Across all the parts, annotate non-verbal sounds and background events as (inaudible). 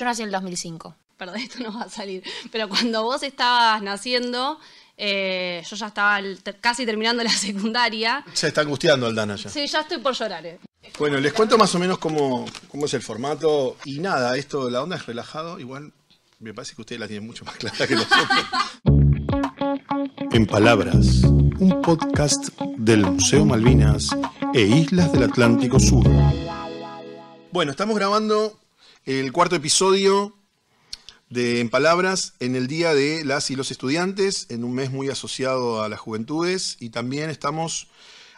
Yo nací en el 2005. Perdón, (laughs) esto no va a salir. Pero cuando vos estabas naciendo, eh, yo ya estaba casi terminando la (laughs) secundaria. Se está angustiando Aldana ya. Sí, ya estoy por llorar. Eh. Bueno, les cuento más o menos cómo, cómo es el formato. Y nada, esto, la onda es relajado. Igual me parece que ustedes la tienen mucho más clara que nosotros. (laughs) en Palabras, un podcast del Museo Malvinas e Islas del Atlántico Sur. Bueno, estamos grabando el cuarto episodio de En Palabras en el Día de las y los Estudiantes, en un mes muy asociado a las juventudes, y también estamos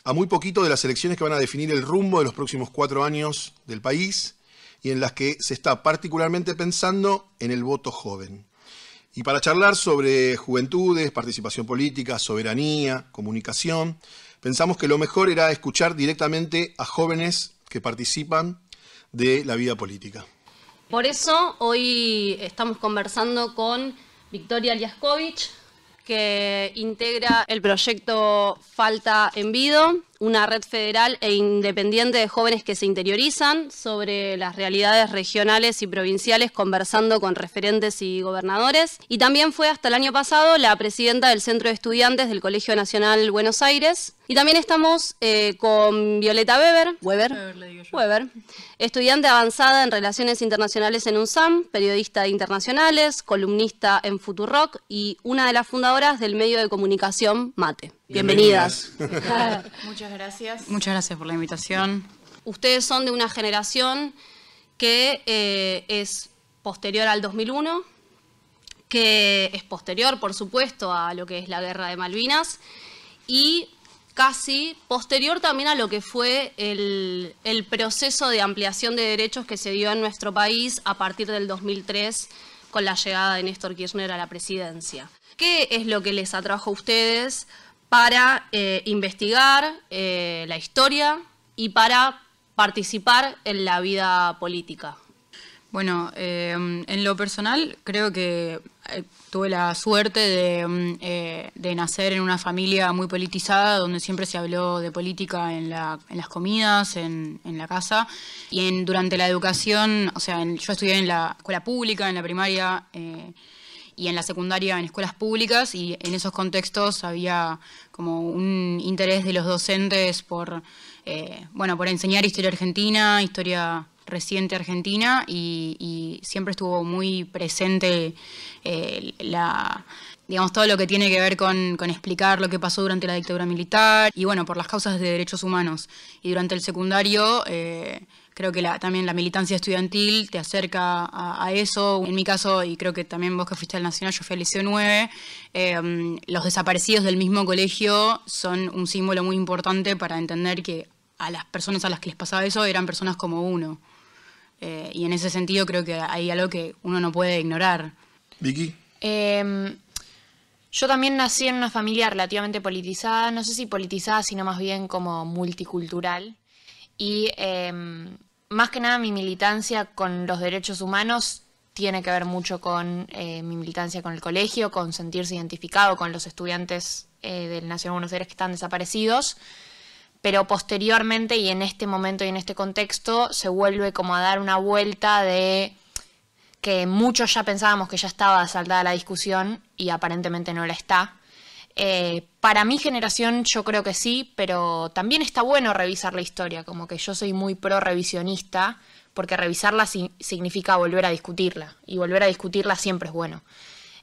a muy poquito de las elecciones que van a definir el rumbo de los próximos cuatro años del país y en las que se está particularmente pensando en el voto joven. Y para charlar sobre juventudes, participación política, soberanía, comunicación, pensamos que lo mejor era escuchar directamente a jóvenes que participan de la vida política. Por eso hoy estamos conversando con Victoria Liascovich, que integra el proyecto Falta en Vido una red federal e independiente de jóvenes que se interiorizan sobre las realidades regionales y provinciales conversando con referentes y gobernadores. Y también fue hasta el año pasado la presidenta del Centro de Estudiantes del Colegio Nacional Buenos Aires. Y también estamos eh, con Violeta Weber, Weber, Weber, estudiante avanzada en Relaciones Internacionales en UNSAM, periodista de internacionales, columnista en Futurock y una de las fundadoras del medio de comunicación MATE. Bienvenidas. (laughs) Muchas gracias. Muchas gracias por la invitación. Ustedes son de una generación que eh, es posterior al 2001, que es posterior, por supuesto, a lo que es la guerra de Malvinas y casi posterior también a lo que fue el, el proceso de ampliación de derechos que se dio en nuestro país a partir del 2003 con la llegada de Néstor Kirchner a la presidencia. ¿Qué es lo que les atrajo a ustedes para eh, investigar eh, la historia y para participar en la vida política. Bueno, em, en lo personal creo que eh, tuve la suerte mm, de, nacer en una familia muy politizada, donde siempre se habló de política en, las comidas, en, la casa, y en, durante la educación, o sea, yo estudié en la escuela pública, en la primaria y en la secundaria en escuelas públicas y en esos contextos había como un interés de los docentes por, eh, bueno, por enseñar historia argentina, historia reciente argentina y, siempre estuvo muy presente eh, la, digamos, todo lo que tiene que ver con, con, explicar lo que pasó durante la dictadura militar y bueno, por las causas de derechos humanos. Y durante el secundario... Eh, creo que también la militancia estudiantil te acerca a, eso. En mi caso, y creo que también vos que fuiste al Nacional, yo fui al Liceo 9, em, los desaparecidos del mismo colegio son un símbolo muy importante para entender que a las personas a las que les pasaba eso eran personas como uno. Eh, y en ese sentido creo que hay algo que uno no puede ignorar. Vicky. Em, yo también nací en una familia relativamente politizada, no sé si politizada, sino más bien como multicultural. Y em, más que nada mi militancia con los derechos humanos tiene que ver mucho con eh, mi militancia con el colegio, con sentirse identificado con los estudiantes eh, del Nacional Buenos Aires que están desaparecidos, pero posteriormente y en este momento y en este contexto se vuelve como a dar una vuelta de que muchos ya pensábamos que ya estaba saltada la discusión y aparentemente no la está, eh, para mi generación yo creo que sí, pero también está bueno revisar la historia, como que yo soy muy pro revisionista, porque revisarla significa volver a discutirla, y volver a discutirla siempre es bueno.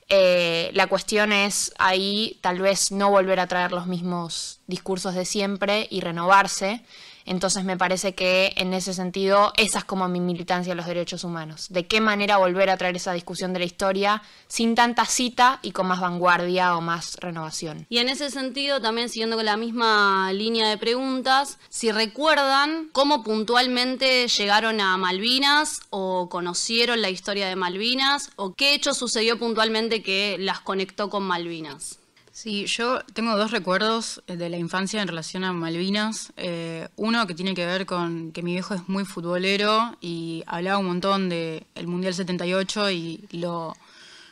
Eh, la cuestión es ahí tal vez no volver a traer los mismos discursos de siempre y renovarse entonces me parece que en ese sentido, esa es como mi militancia de los derechos humanos. De qué manera volver a traer esa discusión de la historia sin tanta cita y con más vanguardia o más renovación. Y en ese sentido, también siguiendo con la misma línea de preguntas, si recuerdan cómo puntualmente llegaron a Malvinas o conocieron la historia de Malvinas o qué hecho sucedió puntualmente que las conectó con Malvinas. Sí, yo tengo dos recuerdos eh, de la infancia en relación a Malvinas. Eh, uno que tiene que ver con que mi viejo es muy futbolero y hablaba un montón del el Mundial 78 y lo,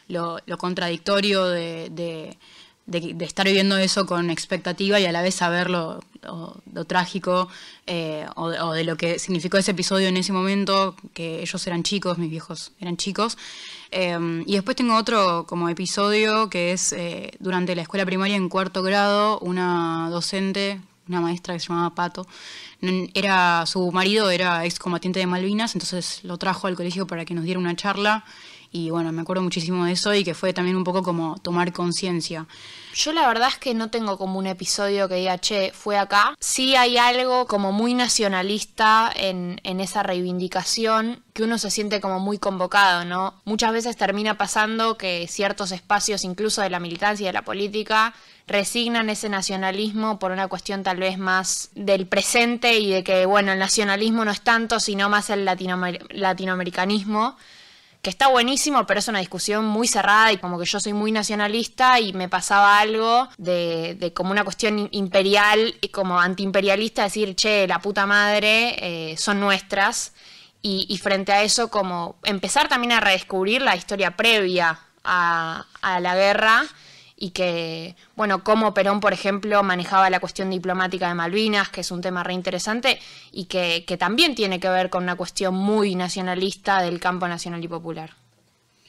lo, contradictorio de, de, estar viviendo eso con expectativa y a la vez saberlo o, trágico eh, o, de lo que significó ese episodio en ese momento, que ellos eran chicos, mis viejos eran chicos. Eh, y después tengo otro como episodio que es eh, durante la escuela primaria en cuarto grado, una docente una maestra que se llamaba Pato. Era, su marido era excombatiente de Malvinas, entonces lo trajo al colegio para que nos diera una charla y bueno, me acuerdo muchísimo de eso y que fue también un poco como tomar conciencia. Yo la verdad es que no tengo como un episodio que diga, che, fue acá. Sí hay algo como muy nacionalista en, en esa reivindicación que uno se siente como muy convocado, ¿no? Muchas veces termina pasando que ciertos espacios, incluso de la militancia y de la política, resignan ese nacionalismo por una cuestión tal vez más del presente y de que, bueno, el nacionalismo no es tanto, sino más el latinoamericanismo que está buenísimo, pero es una discusión muy cerrada y como que yo soy muy nacionalista y me pasaba algo de, como una cuestión imperial y como antiimperialista, decir, che, la puta madre, eh, son nuestras. Y, frente a eso, como empezar también a redescubrir la historia previa a la guerra y que, bueno, cómo Perón, por ejemplo, manejaba la cuestión diplomática de Malvinas, que es un tema reinteresante y que, también tiene que ver con una cuestión muy nacionalista del campo nacional y popular.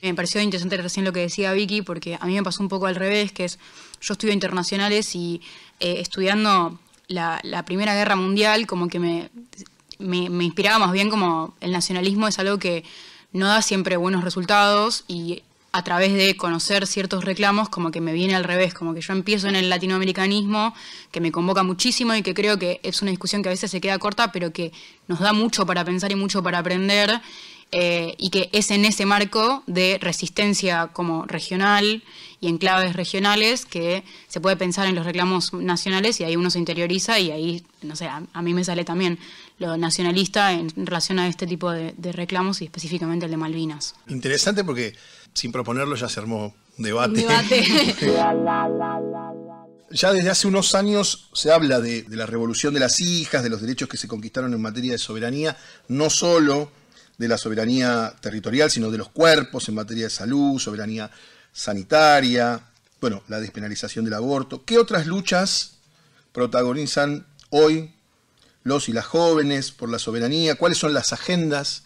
Me pareció interesante recién lo que decía Vicky, porque a mí me pasó un poco al revés, que es, yo estudio internacionales y eh, estudiando la, Primera Guerra Mundial, como que me, me, me inspiraba más bien como el nacionalismo es algo que no da siempre buenos resultados y a través de conocer ciertos reclamos, como que me viene al revés, como que yo empiezo en el latinoamericanismo, que me convoca muchísimo y que creo que es una discusión que a veces se queda corta, pero que nos da mucho para pensar y mucho para aprender, eh, y que es en ese marco de resistencia como regional y en claves regionales que se puede pensar en los reclamos nacionales y ahí uno se interioriza y ahí, no sé, a, mí me sale también lo nacionalista en relación a este tipo de, de reclamos y específicamente el de Malvinas. Interesante porque sin proponerlo ya se armó un debate. (laughs) ya desde hace unos años se habla de, de la revolución de las hijas, de los derechos que se conquistaron en materia de soberanía, no solo de la soberanía territorial, sino de los cuerpos en materia de salud, soberanía sanitaria, bueno, la despenalización del aborto. ¿Qué otras luchas protagonizan hoy los y las jóvenes por la soberanía? ¿Cuáles son las agendas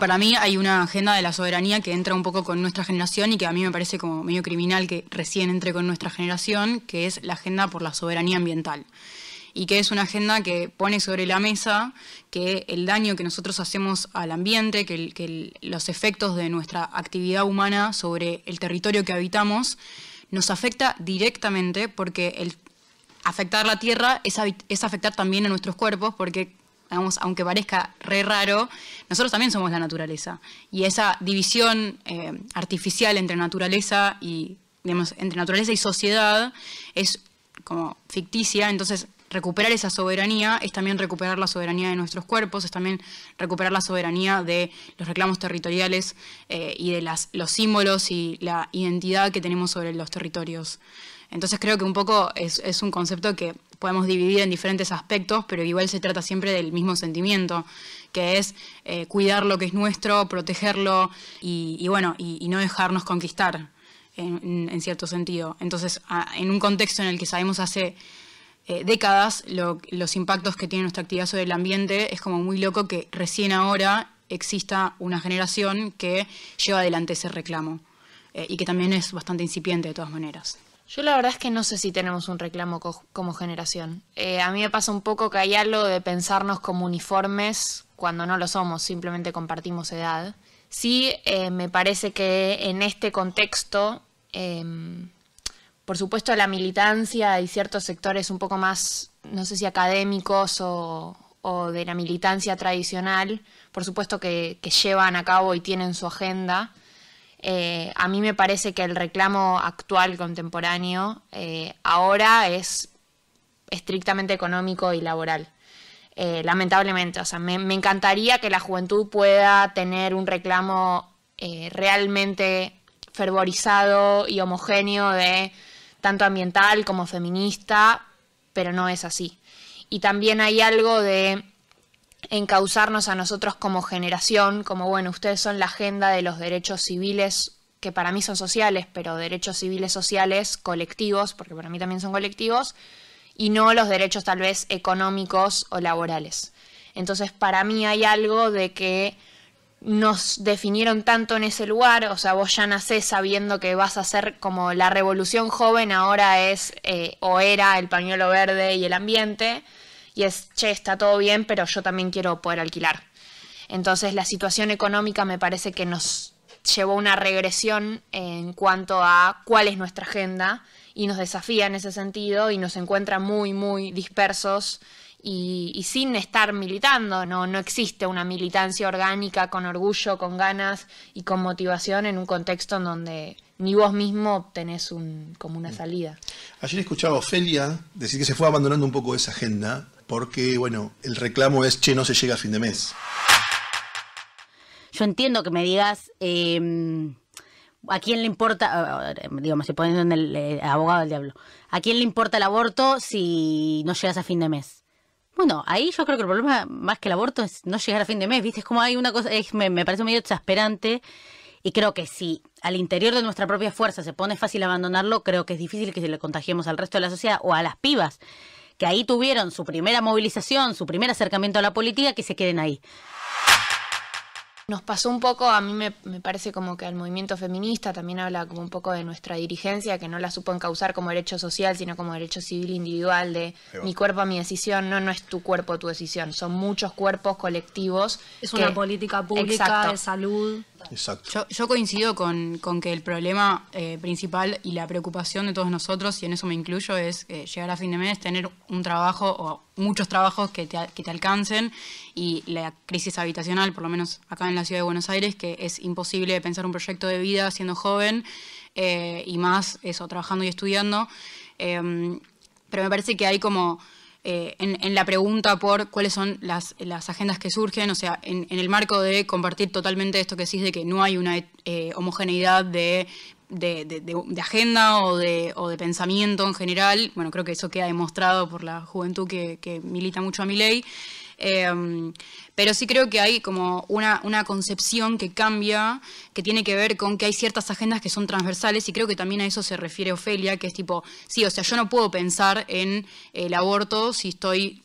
para mí hay una agenda de la soberanía que entra un poco con nuestra generación y que a mí me parece como medio criminal que recién entre con nuestra generación, que es la agenda por la soberanía ambiental y que es una agenda que pone sobre la mesa que el daño que nosotros hacemos al ambiente, que, los efectos de nuestra actividad humana sobre el territorio que habitamos, nos afecta directamente porque el afectar la tierra es, es afectar también a nuestros cuerpos porque aunque parezca re raro, nosotros también somos la naturaleza. Y esa división eh, artificial entre naturaleza y, entre naturaleza y sociedad es como ficticia, entonces recuperar esa soberanía es también recuperar la soberanía de nuestros cuerpos, es también recuperar la soberanía de los reclamos territoriales eh, y de los símbolos y la identidad que tenemos sobre los territorios. Entonces creo que un poco es, un concepto que podemos dividir en diferentes aspectos, pero igual se trata siempre del mismo sentimiento, que es eh, cuidar lo que es nuestro, protegerlo y, bueno, y, no dejarnos conquistar en, cierto sentido. Entonces, en un contexto en el que sabemos hace eh, décadas los impactos que tiene nuestra actividad sobre el ambiente, es como muy loco que recién ahora exista una generación que lleva adelante ese reclamo eh, y que también es bastante incipiente de todas maneras. Yo la verdad es que no sé si tenemos un reclamo como generación. Eh, a mí me pasa un poco que hay algo de pensarnos como uniformes cuando no lo somos, simplemente compartimos edad. Sí, eh, me parece que en este contexto, em, por supuesto, la militancia y ciertos sectores un poco más, no sé si académicos o, de la militancia tradicional, por supuesto que llevan a cabo y tienen su agenda eh, a mí me parece que el reclamo actual, contemporáneo, eh, ahora es estrictamente económico y laboral. Eh, lamentablemente, o sea, me, me, encantaría que la juventud pueda tener un reclamo realmente fervorizado y homogéneo de tanto ambiental como feminista, pero no es así. Y también hay algo de causarnos a nosotros como generación, como bueno, ustedes son la agenda de los derechos civiles que para mí son sociales, pero derechos civiles sociales colectivos, porque para mí también son colectivos, y no los derechos tal vez económicos o laborales. Entonces, para mí hay algo de que nos definieron tanto en ese lugar, o sea, vos ya nacés sabiendo que vas a ser como la revolución joven ahora es eh, o era el pañuelo verde y el ambiente, y es, che, está todo bien, pero yo también quiero poder alquilar. Entonces la situación económica me parece que nos llevó una regresión en cuanto a cuál es nuestra agenda y nos desafía en ese sentido y nos encuentra muy, muy dispersos y, sin estar militando, no, no existe una militancia orgánica con orgullo, con ganas y con motivación en un contexto en donde ni vos mismo tenés un, como una mm. salida. Ayer escuchaba a Ofelia decir que se fue abandonando un poco esa agenda porque, bueno, el reclamo es, che, no se llega a fin de mes. Yo entiendo que me digas, em, ¿a quién le importa, digamos, si pones en el eh, abogado del diablo, ¿a quién le importa el aborto si no llegas a fin de mes? Bueno, ahí yo creo que el problema más que el aborto es no llegar a fin de mes, ¿viste? Es como hay una cosa, me, parece medio exasperante y creo que si al interior de nuestra propia fuerza se pone fácil abandonarlo, creo que es difícil que se le contagiemos al resto de la sociedad o a las pibas que ahí tuvieron su primera movilización, su primer acercamiento a la política, que se queden ahí. Nos pasó un poco, a mí me, parece como que el movimiento feminista también habla como un poco de nuestra dirigencia, que no la supo encauzar como derecho social, sino como derecho civil individual de mi cuerpo, mi decisión, no, no es tu cuerpo, tu decisión, son muchos cuerpos colectivos. Es una política pública de salud. Yo, coincido con, que el problema eh, principal y la preocupación de todos nosotros, y en eso me incluyo, es eh, llegar a fin de mes, tener un trabajo o muchos trabajos que te, alcancen y la crisis habitacional, por lo menos acá en la ciudad de Buenos Aires, que es imposible pensar un proyecto de vida siendo joven eh, y más eso, trabajando y estudiando. Em, pero me parece que hay como eh, en, la pregunta por cuáles son las, agendas que surgen, o sea, en, el marco de compartir totalmente esto que decís de que no hay una eh, homogeneidad de, agenda o, de, pensamiento en general, bueno, creo que eso queda demostrado por la juventud que, que milita mucho a mi ley. Em, pero sí creo que hay como una, una concepción que cambia, que tiene que ver con que hay ciertas agendas que son transversales y creo que también a eso se refiere Ofelia, que es tipo, sí, o sea, yo no puedo pensar en el aborto si estoy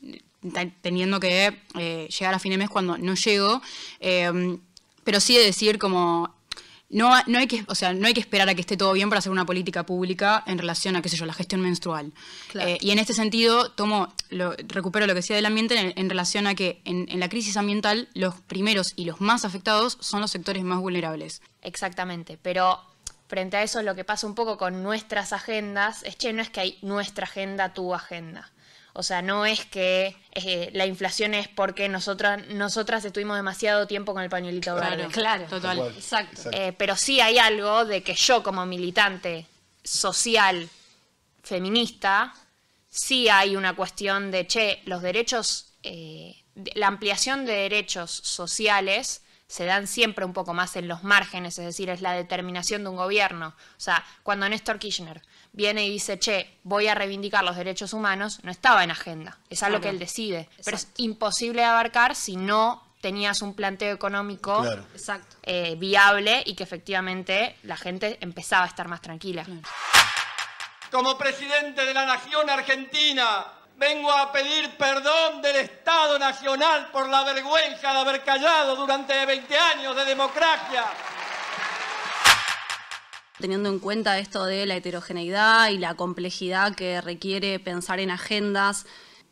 teniendo que eh, llegar a fin de mes cuando no llego. Em, pero sí de decir como no, hay que, sea, no hay que esperar a que esté todo bien para hacer una política pública en relación a, qué sé yo, la gestión menstrual. Eh, y en este sentido, tomo, lo, recupero lo que decía del ambiente en, relación a que en, la crisis ambiental los primeros y los más afectados son los sectores más vulnerables. Exactamente, pero frente a eso lo que pasa un poco con nuestras agendas es, que no es que hay nuestra agenda, tu agenda o sea, no es que eh, la inflación es porque nosotras, nosotras estuvimos demasiado tiempo con el pañuelito claro, Claro, total. exacto. Eh, pero sí hay algo de que yo como militante social feminista, sí hay una cuestión de, che, los derechos, eh, la ampliación de derechos sociales se dan siempre un poco más en los márgenes, es decir, es la determinación de un gobierno. O sea, cuando Néstor Kirchner viene y dice, che, voy a reivindicar los derechos humanos, no estaba en agenda, es algo que él decide. Pero es imposible abarcar si no tenías un planteo económico eh, viable y que efectivamente la gente empezaba a estar más tranquila. Como presidente de la Nación Argentina, Vengo a pedir perdón del Estado Nacional por la vergüenza de haber callado durante 20 años de democracia. Teniendo en cuenta esto de la heterogeneidad y la complejidad que requiere pensar en agendas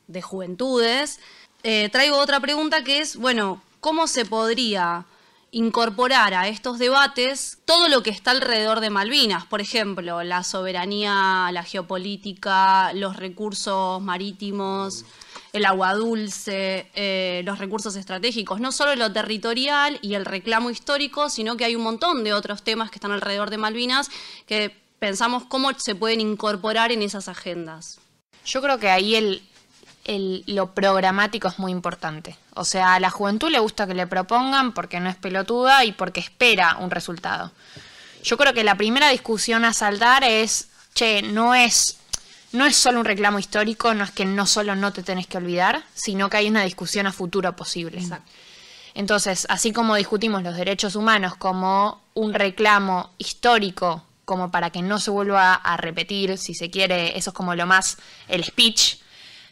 de juventudes, eh, traigo otra pregunta que es, bueno, ¿cómo se podría incorporar a estos debates todo lo que está alrededor de Malvinas, por ejemplo, la soberanía, la geopolítica, los recursos marítimos, el agua dulce, eh, los recursos estratégicos, no solo lo territorial y el reclamo histórico, sino que hay un montón de otros temas que están alrededor de Malvinas que pensamos cómo se pueden incorporar en esas agendas. Yo creo que ahí el, lo programático es muy importante. O sea, a la juventud le gusta que le propongan porque no es pelotuda y porque espera un resultado. Yo creo que la primera discusión a saltar es, che, no es, no es solo un reclamo histórico, no es que no solo no te tenés que olvidar, sino que hay una discusión a futuro posible. Entonces, así como discutimos los derechos humanos como un reclamo histórico, como para que no se vuelva a repetir, si se quiere, eso es como lo más, el speech,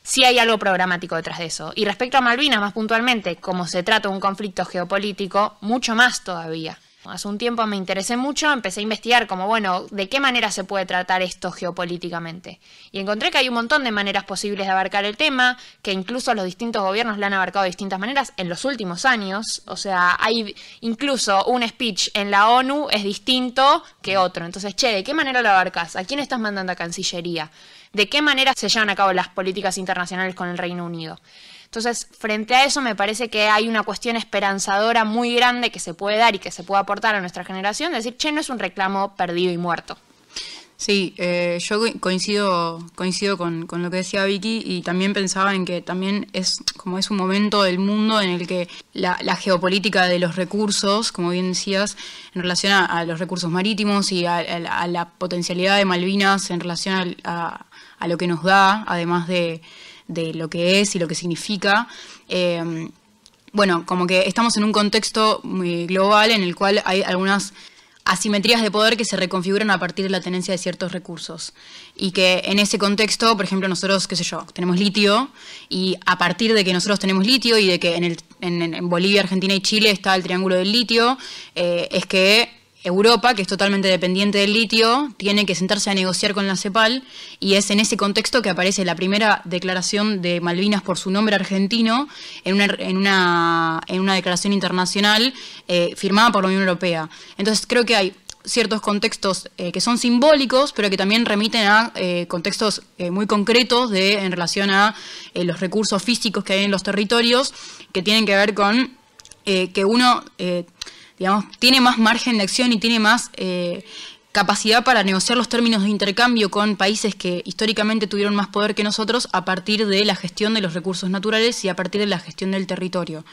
si hay algo programático detrás de eso. Y respecto a Malvinas, más puntualmente, como se trata un conflicto geopolítico, mucho más todavía. Hace un tiempo me interesé mucho, empecé a investigar como, bueno, de qué manera se puede tratar esto geopolíticamente. Y encontré que hay un montón de maneras posibles de abarcar el tema, que incluso los distintos gobiernos lo han abarcado de distintas maneras en los últimos años. O sea, hay incluso un speech en la ONU es distinto que otro. Entonces, che, ¿de qué manera lo abarcas? ¿A quién estás mandando a Cancillería? de qué manera se llevan a cabo las políticas internacionales con el Reino Unido. Entonces, frente a eso, me parece que hay una cuestión esperanzadora muy grande que se puede dar y que se puede aportar a nuestra generación, decir, che, no es un reclamo perdido y muerto. Sí, eh, yo coincido, coincido con, lo que decía Vicky y también pensaba en que también es como es un momento del mundo en el que la, geopolítica de los recursos, como bien decías, en relación a, los recursos marítimos y a, la potencialidad de Malvinas en relación a, a lo que nos da, además de, lo que es y lo que significa. Eh, bueno, como que estamos en un contexto muy global en el cual hay algunas asimetrías de poder que se reconfiguran a partir de la tenencia de ciertos recursos. Y que en ese contexto, por ejemplo, nosotros, qué sé yo, tenemos litio, y a partir de que nosotros tenemos litio y de que en, Bolivia, Argentina y Chile está el triángulo del litio, eh, es que Europa, que es totalmente dependiente del litio, tiene que sentarse a negociar con la CEPAL y es en ese contexto que aparece la primera declaración de Malvinas por su nombre argentino en una, en una, declaración internacional eh, firmada por la Unión Europea. Entonces creo que hay ciertos contextos eh, que son simbólicos, pero que también remiten a eh, contextos muy concretos de, en relación a los recursos físicos que hay en los territorios, que tienen que ver con que uno tiene más margen de acción y tiene más eh, capacidad para negociar los términos de intercambio con países que históricamente tuvieron más poder que nosotros a partir de la gestión de los recursos naturales y a partir de la gestión del territorio.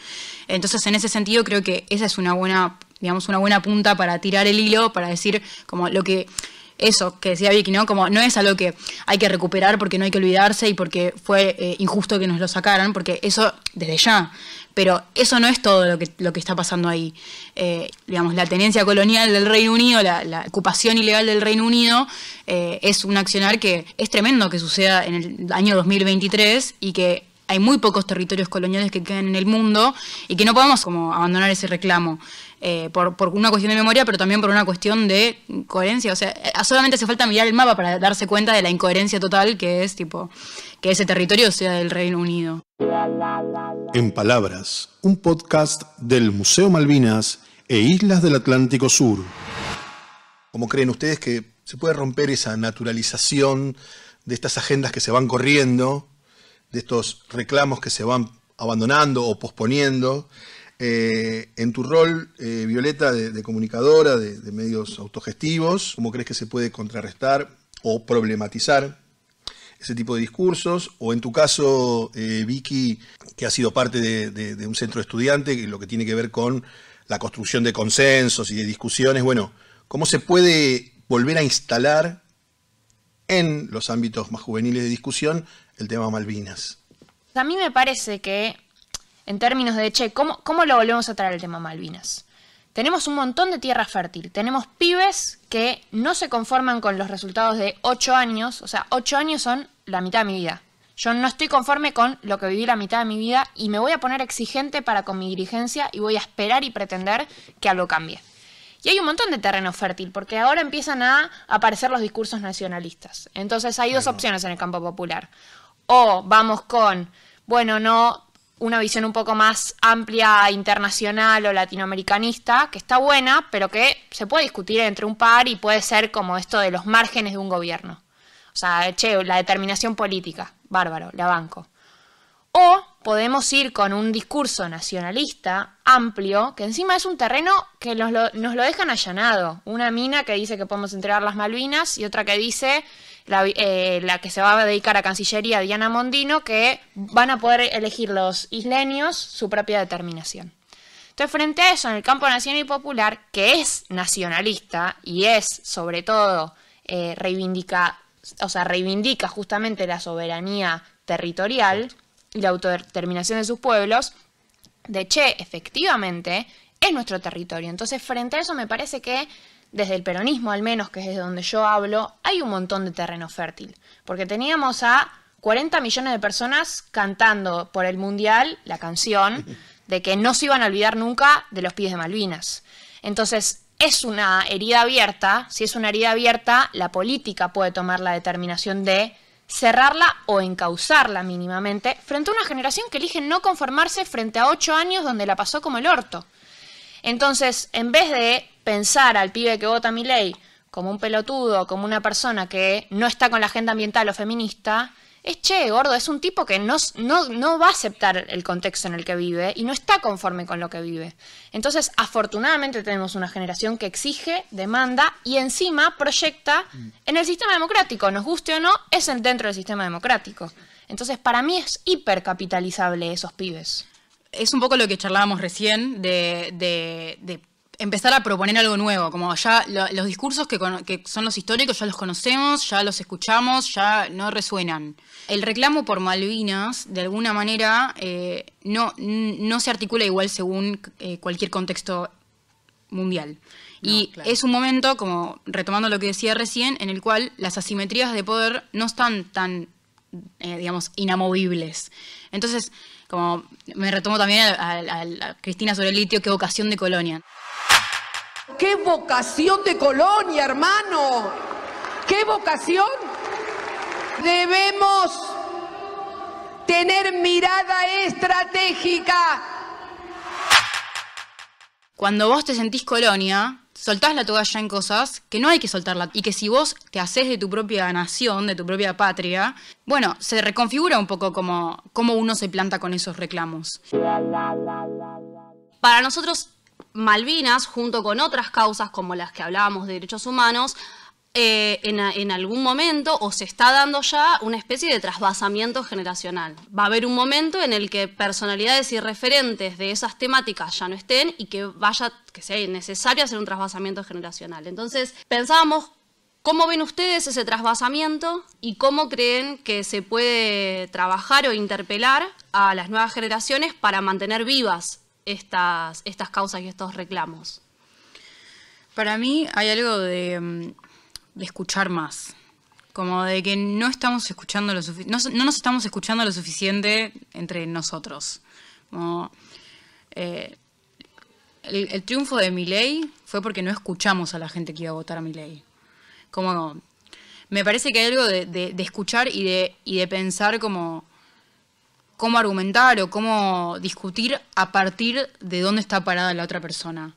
Entonces, en ese sentido, creo que esa es una buena, digamos, una buena punta para tirar el hilo, para decir como lo que eso que decía Vicky, ¿no? Como no es algo que hay que recuperar porque no hay que olvidarse y porque fue eh, injusto que nos lo sacaran, porque eso desde ya pero eso no es todo lo que, lo que está pasando ahí. Eh, digamos, la tenencia colonial del Reino Unido, la, ocupación ilegal del Reino Unido, eh, es un accionar que es tremendo que suceda en el año 2023 y que hay muy pocos territorios coloniales que quedan en el mundo y que no podemos como abandonar ese reclamo eh, por, por, una cuestión de memoria, pero también por una cuestión de coherencia. O sea, solamente hace falta mirar el mapa para darse cuenta de la incoherencia total que es tipo que ese territorio sea del Reino Unido en Palabras, un podcast del Museo Malvinas e Islas del Atlántico Sur. ¿Cómo creen ustedes que se puede romper esa naturalización de estas agendas que se van corriendo, de estos reclamos que se van abandonando o posponiendo? Eh, en tu rol, eh, Violeta, de, comunicadora de, de medios autogestivos, ¿cómo crees que se puede contrarrestar o problematizar ese tipo de discursos, o en tu caso, eh, Vicky, que ha sido parte de, un centro estudiante, que lo que tiene que ver con la construcción de consensos y de discusiones, bueno, ¿cómo se puede volver a instalar en los ámbitos más juveniles de discusión el tema Malvinas? A mí me parece que, en términos de, che, ¿cómo, cómo lo volvemos a traer el tema Malvinas? Tenemos un montón de tierra fértil, tenemos pibes que no se conforman con los resultados de 8 años, o sea, 8 años son la mitad de mi vida. Yo no estoy conforme con lo que viví la mitad de mi vida y me voy a poner exigente para con mi dirigencia y voy a esperar y pretender que algo cambie. Y hay un montón de terreno fértil, porque ahora empiezan a aparecer los discursos nacionalistas. Entonces hay dos opciones en el campo popular. O vamos con, bueno, no, una visión un poco más amplia, internacional o latinoamericanista, que está buena, pero que se puede discutir entre un par y puede ser como esto de los márgenes de un gobierno. O sea, che, la determinación política, bárbaro, la banco. O podemos ir con un discurso nacionalista amplio, que encima es un terreno que nos lo, nos lo dejan allanado. Una mina que dice que podemos entregar las Malvinas y otra que dice eh, la, que se va a dedicar a Cancillería, Diana Mondino, que van a poder elegir los isleños su propia determinación. Entonces, frente a eso, en el campo nacional y popular, que es nacionalista y es, sobre todo, eh, reivindica, o sea, reivindica justamente la soberanía territorial y la autodeterminación de sus pueblos, de che, efectivamente, es nuestro territorio. Entonces, frente a eso, me parece que desde el peronismo al menos, que es desde donde yo hablo, hay un montón de terreno fértil, porque teníamos a 40 millones de personas cantando por el Mundial la canción de que no se iban a olvidar nunca de los pies de Malvinas. Entonces, es una herida abierta, si es una herida abierta, la política puede tomar la determinación de cerrarla o encauzarla mínimamente frente a una generación que elige no conformarse frente a ocho años donde la pasó como el orto. Entonces, en vez de pensar al pibe que vota mi ley como un pelotudo, como una persona que no está con la agenda ambiental o feminista, es che, gordo, es un tipo que no, no, va a aceptar el contexto en el que vive y no está conforme con lo que vive. Entonces, afortunadamente tenemos una generación que exige, demanda y encima proyecta en el sistema democrático, nos guste o no, es dentro del sistema democrático. Entonces, para mí es hipercapitalizable esos pibes. Es un poco lo que charlábamos recién de empezar a proponer algo nuevo, como ya los discursos que, son los históricos ya los conocemos, ya los escuchamos, ya no resuenan. El reclamo por Malvinas, de alguna manera, eh, no, no se articula igual según eh, cualquier contexto mundial. y es un momento, como retomando lo que decía recién, en el cual las asimetrías de poder no están tan, eh, digamos, inamovibles. Entonces, como me retomo también a, a Cristina sobre el litio, qué vocación de colonia. ¡Qué vocación de colonia, hermano! ¡Qué vocación! Debemos tener mirada estratégica. Cuando vos te sentís colonia, soltás la toalla en cosas que no hay que soltarla y que si vos te haces de tu propia nación, de tu propia patria, bueno, se reconfigura un poco como, como uno se planta con esos reclamos. Para nosotros Malvinas, junto con otras causas como las que hablábamos de derechos humanos, eh, en, algún momento o se está dando ya una especie de trasvasamiento generacional. Va a haber un momento en el que personalidades y referentes de esas temáticas ya no estén y que vaya, que sea necesario hacer un trasvasamiento generacional. Entonces, pensábamos ¿Cómo ven ustedes ese trasvasamiento y cómo creen que se puede trabajar o interpelar a las nuevas generaciones para mantener vivas estas, estas causas y estos reclamos? Para mí hay algo de, mm, escuchar más, como de que no estamos escuchando lo no, no, nos estamos escuchando lo suficiente entre nosotros. Eh, el, triunfo de mi ley fue porque no escuchamos a la gente que iba a votar a mi ley. Como me parece que hay algo de, de escuchar y de, y de pensar como cómo argumentar o cómo discutir a partir de dónde está parada la otra persona.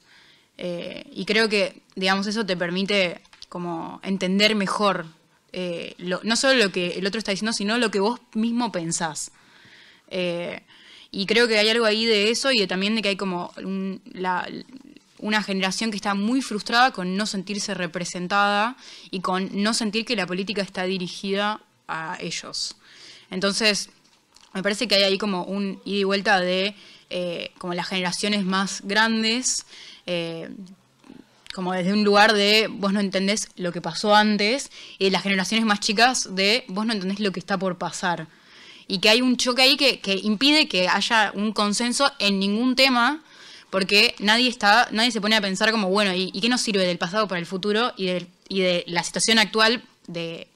Eh, y creo que, digamos, eso te permite como entender mejor eh, no solo lo que el otro está diciendo, sino lo que vos mismo pensás. Eh, y creo que hay algo ahí de eso y de, también de que hay como una generación que está muy frustrada con no sentirse representada y con no sentir que la política está dirigida a ellos. Entonces, me parece que hay ahí como un ida y vuelta de eh, como las generaciones más grandes, eh, como desde un lugar de vos no entendés lo que pasó antes, y las generaciones más chicas de vos no entendés lo que está por pasar. Y que hay un choque ahí que, impide que haya un consenso en ningún tema, porque nadie está, nadie se pone a pensar como, bueno, ¿y, qué nos sirve del pasado para el futuro y, y de la situación actual de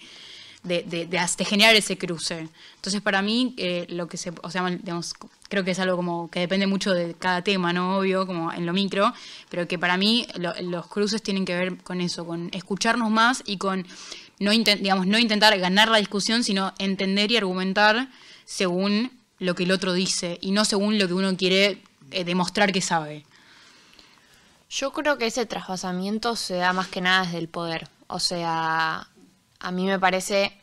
de, de, generar ese cruce. Entonces, para mí, eh, lo que se, o creo que es algo como que depende mucho de cada tema, ¿no? Obvio, como en lo micro, pero que para mí los cruces tienen que ver con eso, con escucharnos más y con no, no intentar ganar la discusión, sino entender y argumentar según lo que el otro dice y no según lo que uno quiere eh, demostrar que sabe. Yo creo que ese trasvasamiento se da más que nada desde el poder. O sea, a mí me parece,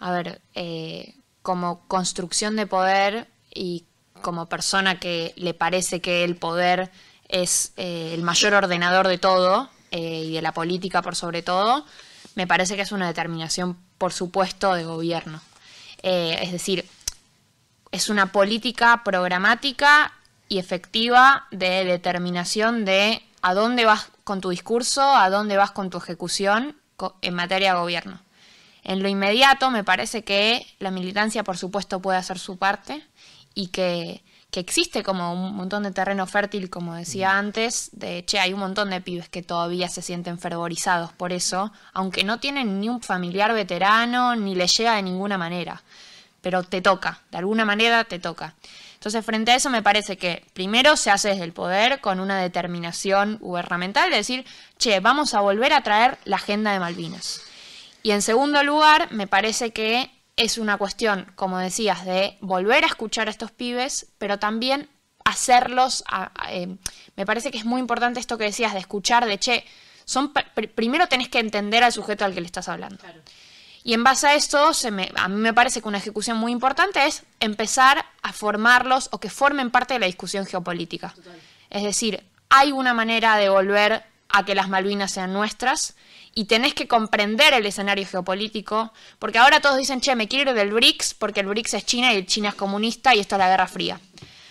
a ver, eh, como construcción de poder y como persona que le parece que el poder es eh, el mayor ordenador de todo eh, y de la política por sobre todo, me parece que es una determinación, por supuesto, de gobierno. es decir, es una política programática y efectiva de determinación de a dónde vas con tu discurso, a dónde vas con tu ejecución en materia de gobierno. En lo inmediato me parece que la militancia por supuesto puede hacer su parte y que, que existe como un montón de terreno fértil, como decía antes, de, che, hay un montón de pibes que todavía se sienten fervorizados por eso, aunque no tienen ni un familiar veterano, ni les llega de ninguna manera, pero te toca, de alguna manera te toca. Entonces, frente a eso me parece que primero se hace desde el poder con una determinación gubernamental de decir, che, vamos a volver a traer la agenda de Malvinas. Y en segundo lugar, me parece que es una cuestión, como decías, de volver a escuchar a estos pibes, pero también hacerlos. A, eh, me parece que es muy importante esto que decías de escuchar, de che, son primero tenés que entender al sujeto al que le estás hablando. Y en base a esto, me, a mí me parece que una ejecución muy importante es empezar a formarlos o que formen parte de la discusión geopolítica. Es decir, hay una manera de volver a que las Malvinas sean nuestras y tenés que comprender el escenario geopolítico, porque ahora todos dicen, che, me quiero ir del BRICS porque el BRICS es China y el China es comunista y esto es la Guerra Fría.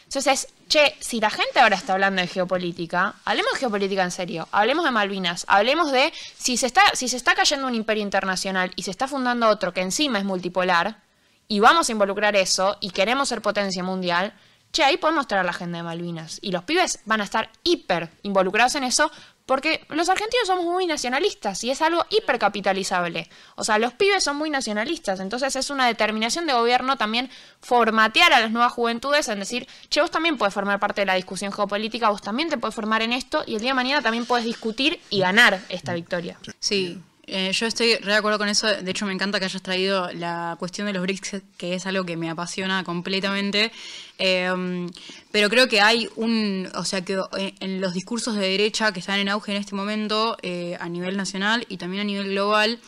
Entonces, che, si la gente ahora está hablando de geopolítica, hablemos de geopolítica en serio, hablemos de Malvinas, hablemos de si se está, si se está cayendo un imperio internacional y se está fundando otro que encima es multipolar, y vamos a involucrar eso y queremos ser potencia mundial, che, ahí podemos traer la gente de Malvinas. Y los pibes van a estar hiper involucrados en eso porque los argentinos somos muy nacionalistas y es algo hipercapitalizable. O sea, los pibes son muy nacionalistas. Entonces es una determinación de gobierno también formatear a las nuevas juventudes en decir, che, vos también puedes formar parte de la discusión geopolítica, vos también te puedes formar en esto y el día de mañana también puedes discutir y ganar esta mm. victoria. Sí. Eh, yo estoy re de acuerdo con eso. De hecho, me encanta que hayas traído la cuestión de los BRICS, que es algo que me apasiona completamente. Em, pero creo que hay un. O sea, que en los discursos de derecha que están en auge en este momento, eh, a nivel nacional y también a nivel global,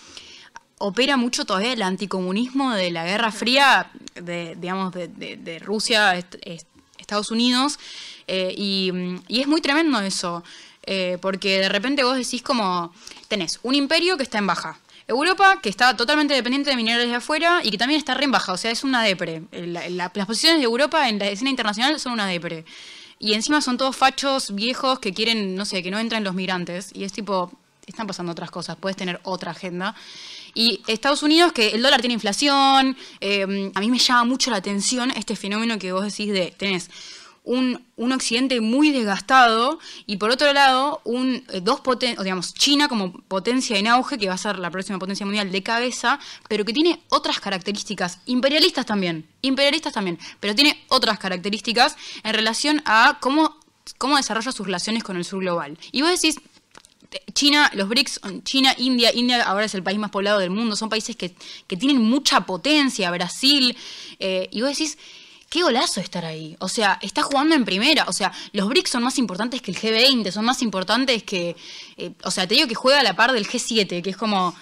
opera mucho todavía el anticomunismo de la Guerra Fría, de, digamos, de, Rusia, Estados Unidos. Eh, y es muy tremendo eso. Eh, porque de repente vos decís como, tenés un imperio que está en baja, Europa, que está totalmente dependiente de minerales de afuera y que también está re en baja, o sea, es una depre. Eh, las posiciones de Europa en la escena internacional son una depre. Y encima son todos fachos viejos que quieren, no sé, que no entren los migrantes. Y es tipo, están pasando otras cosas, puedes tener otra agenda. Y Estados Unidos, que el dólar tiene inflación, eh, a mí me llama mucho la atención este fenómeno que vos decís de, tenés un, occidente muy desgastado y por otro lado, un, eh, dos digamos, China como potencia en auge, que va a ser la próxima potencia mundial de cabeza, pero que tiene otras características, imperialistas también, imperialistas también, pero tiene otras características en relación a cómo, cómo desarrolla sus relaciones con el sur global. Y vos decís, China, los BRICS, China, India, India ahora es el país más poblado del mundo, son países que, tienen mucha potencia, Brasil, eh, y vos decís, qué golazo estar ahí. O sea, está jugando en primera. O sea, los BRICS son más importantes que el G20, son más importantes que. Eh, o sea, te digo que juega a la par del G7, que es como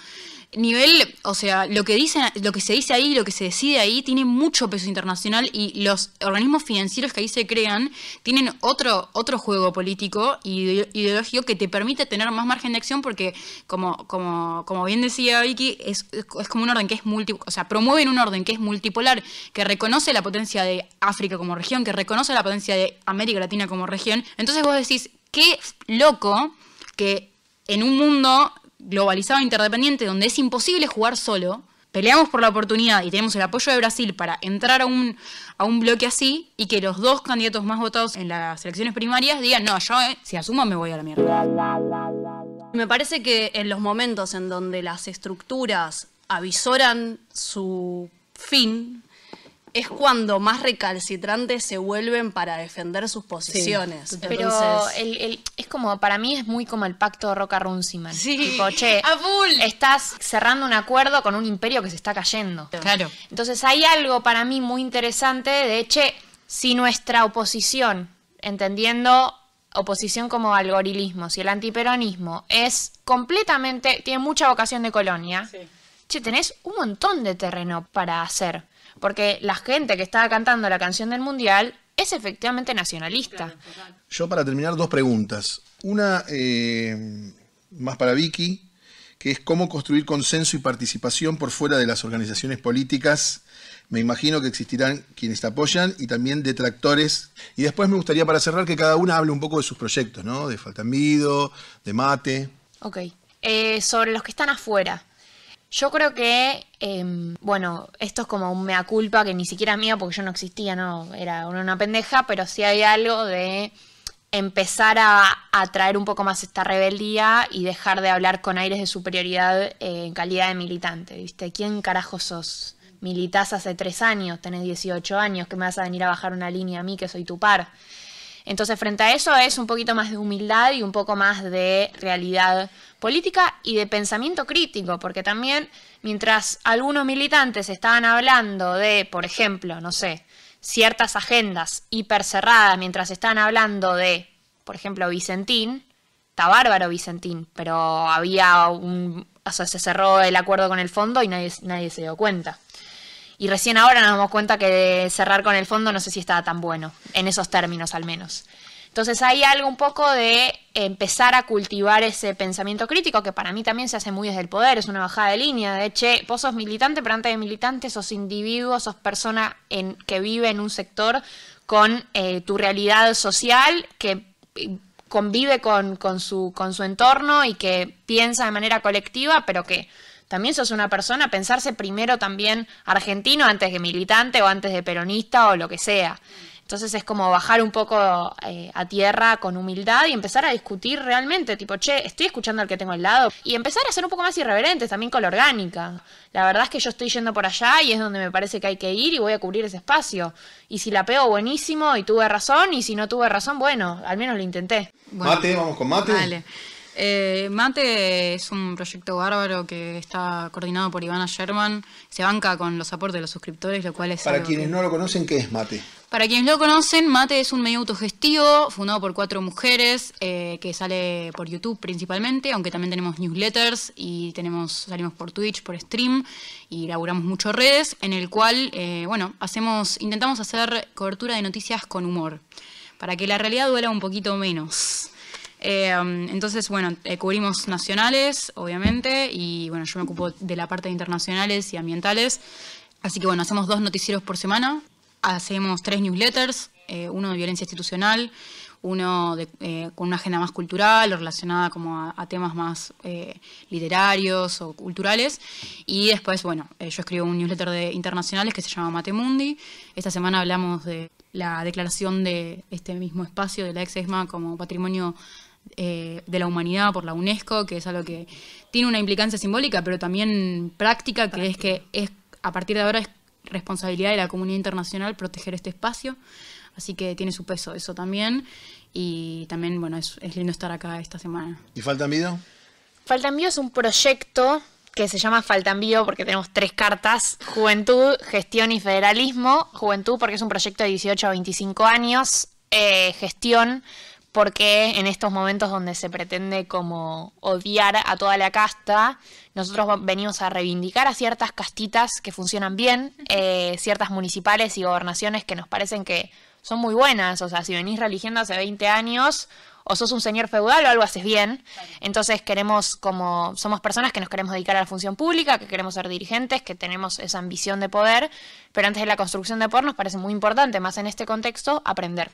nivel, o sea, lo que, dicen, lo que se dice ahí, lo que se decide ahí, tiene mucho peso internacional y los organismos financieros que ahí se crean tienen otro, otro juego político y ideológico que te permite tener más margen de acción porque, como, como, como bien decía Vicky, es, como un orden que es multi, o sea, promueven un orden que es multipolar, que reconoce la potencia de África como región, que reconoce la potencia de América Latina como región. Entonces vos decís, qué loco que en un mundo globalizado e interdependiente donde es imposible jugar solo, peleamos por la oportunidad y tenemos el apoyo de Brasil para entrar a un, a un bloque así y que los dos candidatos más votados en las elecciones primarias digan, no, yo eh, si asumo me voy a la mierda. Me parece que en los momentos en donde las estructuras avisoran su fin, es cuando más recalcitrantes se vuelven para defender sus posiciones. Pero es como, para mí es muy como el pacto Roca Runciman. Sí. Tipo, che, estás cerrando un acuerdo con un imperio que se está cayendo. Claro. Entonces hay algo para mí muy interesante de, hecho, si nuestra oposición, entendiendo oposición como algorilismo, si el antiperonismo es completamente, tiene mucha vocación de colonia, sí. che, tenés un montón de terreno para hacer porque la gente que está cantando la canción del Mundial es efectivamente nacionalista. Yo para terminar dos preguntas. Una eh, más para Vicky, que es cómo construir consenso y participación por fuera de las organizaciones políticas. Me imagino que existirán quienes te apoyan y también detractores. Y después me gustaría para cerrar que cada una hable un poco de sus proyectos, ¿no? De Faltamido, de Mate. Ok. Eh, sobre los que están afuera. Yo creo que, em, bueno, esto es como un mea culpa que ni siquiera es mía porque yo no existía, no, era una pendeja, pero sí hay algo de empezar a atraer un poco más esta rebeldía y dejar de hablar con aires de superioridad en calidad de militante, ¿viste? ¿Quién carajo sos? Militas hace tres años, tenés 18 años, que me vas a venir a bajar una línea a mí que soy tu par. Entonces, frente a eso es un poquito más de humildad y un poco más de realidad política y de pensamiento crítico, porque también mientras algunos militantes estaban hablando de, por ejemplo, no sé, ciertas agendas hipercerradas, mientras estaban hablando de, por ejemplo, Vicentín, está bárbaro Vicentín, pero había un, o sea, se cerró el acuerdo con el fondo y nadie, nadie se dio cuenta. Y recién ahora nos damos cuenta que cerrar con el fondo no sé si estaba tan bueno, en esos términos al menos. Entonces hay algo un poco de empezar a cultivar ese pensamiento crítico que para mí también se hace muy desde el poder, es una bajada de línea, de che, vos sos militante, pero antes de militante sos individuo, sos persona en, que vive en un sector con eh, tu realidad social, que eh, convive con, su, con su entorno y que piensa de manera colectiva, pero que también sos una persona, pensarse primero también argentino antes que militante o antes de peronista o lo que sea. Entonces es como bajar un poco eh, a tierra con humildad y empezar a discutir realmente, tipo, che, estoy escuchando al que tengo al lado. Y empezar a ser un poco más irreverentes también con la orgánica. La verdad es que yo estoy yendo por allá y es donde me parece que hay que ir y voy a cubrir ese espacio. Y si la pego, buenísimo, y tuve razón, y si no tuve razón, bueno, al menos lo intenté. mate, vamos con mate. Dale. Eh, Mate es un proyecto bárbaro que está coordinado por Ivana Sherman. Se banca con los aportes de los suscriptores, lo cual es. Para quienes no lo conocen, ¿qué es Mate? Para quienes lo conocen, Mate es un medio autogestivo fundado por cuatro mujeres eh, que sale por YouTube principalmente, aunque también tenemos newsletters y tenemos salimos por Twitch, por stream y laburamos mucho redes, en el cual, eh, bueno, hacemos intentamos hacer cobertura de noticias con humor para que la realidad duela un poquito menos. Em, entonces, bueno, eh, cubrimos nacionales, obviamente, y bueno, yo me ocupo de la parte de internacionales y ambientales. Así que bueno, hacemos dos noticieros por semana, hacemos tres newsletters, eh, uno de violencia institucional, uno eh, con una agenda más cultural, o relacionada como a, temas más literarios o culturales. Y después, bueno, yo escribo un newsletter de internacionales que se llama Matemundi. Esta semana hablamos de la declaración de este mismo espacio de la ex-ESMA como patrimonio eh, de la humanidad por la UNESCO, que es algo que tiene una implicancia simbólica, pero también práctica, que es que es a partir de ahora es responsabilidad de la comunidad internacional proteger este espacio. Así que tiene su peso eso también. Y también, bueno, es, lindo estar acá esta semana. ¿Y Falta Envío? Falta Envío es un proyecto que se llama Falta Envío porque tenemos tres cartas, Juventud, Gestión y Federalismo. Juventud porque es un proyecto de 18 a 25 años, eh, Gestión porque en estos momentos donde se pretende como odiar a toda la casta, nosotros venimos a reivindicar a ciertas castitas que funcionan bien, eh, ciertas municipales y gobernaciones que nos parecen que son muy buenas. O sea, si venís religiendo hace 20 años, o sos un señor feudal o algo haces bien. Entonces queremos como, somos personas que nos queremos dedicar a la función pública, que queremos ser dirigentes, que tenemos esa ambición de poder, pero antes de la construcción de por nos parece muy importante, más en este contexto, aprender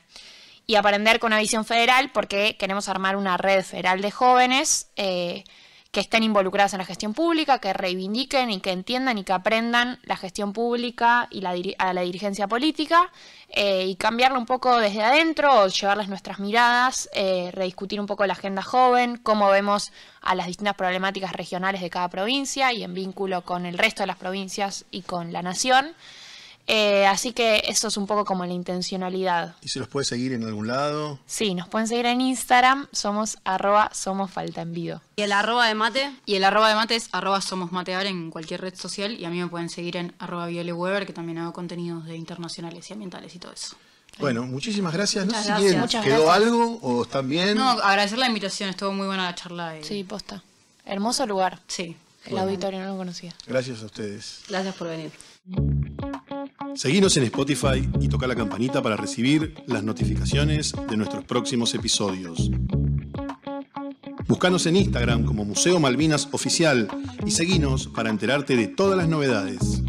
y aprender con una visión federal porque queremos armar una red federal de jóvenes eh, que estén involucradas en la gestión pública, que reivindiquen y que entiendan y que aprendan la gestión pública y la, a la dirigencia política eh, y cambiarlo un poco desde adentro o llevarles nuestras miradas, eh, rediscutir un poco la agenda joven, cómo vemos a las distintas problemáticas regionales de cada provincia y en vínculo con el resto de las provincias y con la nación. Eh, así que eso es un poco como la intencionalidad. ¿Y se los puede seguir en algún lado? Sí, nos pueden seguir en Instagram, somos arroba somos falta en Y el arroba de mate, y el arroba de mate es arroba somos matear en cualquier red social y a mí me pueden seguir en arroba que también hago contenidos de internacionales y ambientales y todo eso. Bueno, muchísimas gracias. no sé si quedó algo o están bien. No, agradecer la invitación, estuvo muy buena la charla. Sí, posta. Hermoso lugar. Sí. El auditorio no lo conocía. Gracias a ustedes. Gracias por venir. Seguinos en Spotify y toca la campanita para recibir las notificaciones de nuestros próximos episodios. Búscanos en Instagram como Museo Malvinas Oficial y seguinos para enterarte de todas las novedades.